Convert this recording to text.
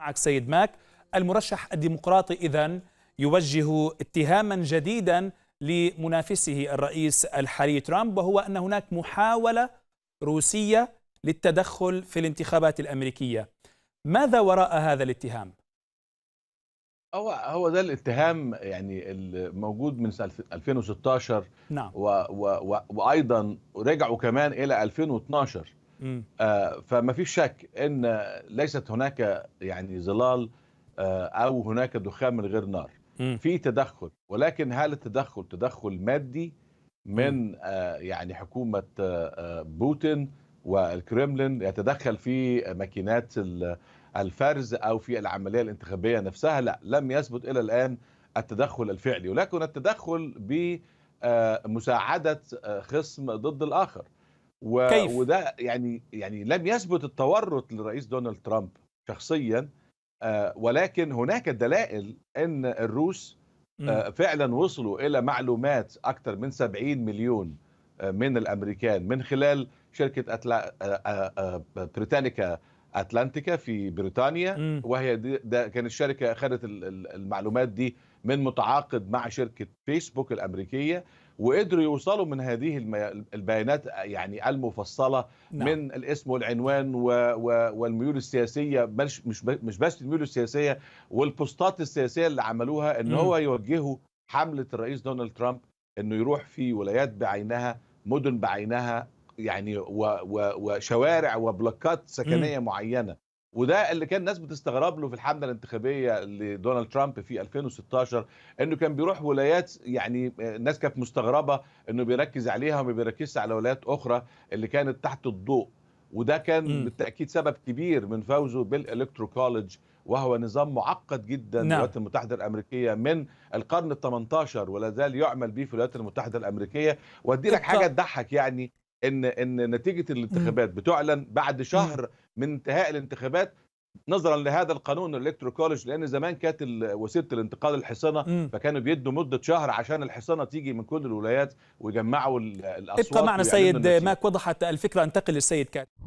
معك سيد ماك المرشح الديمقراطي إذا يوجه اتهاما جديدا لمنافسه الرئيس الحالي ترامب وهو أن هناك محاولة روسية للتدخل في الانتخابات الأمريكية ماذا وراء هذا الاتهام؟ هو هو ده الاتهام يعني الموجود من سنه 2016 نعم وايضا رجعوا كمان الى 2012 آه، فما فيش شك ان ليست هناك يعني ظلال آه، او هناك دخان من غير نار في تدخل ولكن هل التدخل تدخل مادي من آه، يعني حكومه بوتين والكرملين يتدخل في ماكينات الفرز او في العمليه الانتخابيه نفسها لا لم يثبت الى الان التدخل الفعلي ولكن التدخل بمساعده خصم ضد الاخر و... كيف؟ وده يعني يعني لم يثبت التورط للرئيس دونالد ترامب شخصيا آه، ولكن هناك دلائل ان الروس آه، فعلا وصلوا الى معلومات اكثر من 70 مليون آه، من الامريكان من خلال شركه أتلا... بريتانيكا اتلانتيكا في بريطانيا م. وهي ده كانت الشركه اخذت المعلومات دي من متعاقد مع شركه فيسبوك الامريكيه وقدروا يوصلوا من هذه البيانات يعني المفصله نعم. من الاسم والعنوان و و والميول السياسيه مش مش بس الميول السياسيه والبوستات السياسيه اللي عملوها ان م. هو يوجهوا حمله الرئيس دونالد ترامب انه يروح في ولايات بعينها مدن بعينها يعني و و وشوارع وبلوكات سكنيه م. معينه وده اللي كان الناس بتستغرب له في الحمله الانتخابيه لدونالد ترامب في 2016 انه كان بيروح ولايات يعني الناس كانت مستغربه انه بيركز عليها وما بيركزش على ولايات اخرى اللي كانت تحت الضوء وده كان م. بالتاكيد سبب كبير من فوزه بالالكترو كولج وهو نظام معقد جدا نعم. الولايات المتحده الامريكيه من القرن ال 18 ولا زال يعمل به في الولايات المتحده الامريكيه وادي لك حاجه تضحك يعني ان ان نتيجه الانتخابات بتعلن بعد شهر من انتهاء الانتخابات نظرا لهذا القانون الالكترو كولج لان زمان كانت وسيله الانتقال الحصانه فكانوا بيدوا مده شهر عشان الحصانه تيجي من كل الولايات ويجمعوا الاصوات ابقى معنا سيد ماك وضحت الفكره انتقل للسيد كات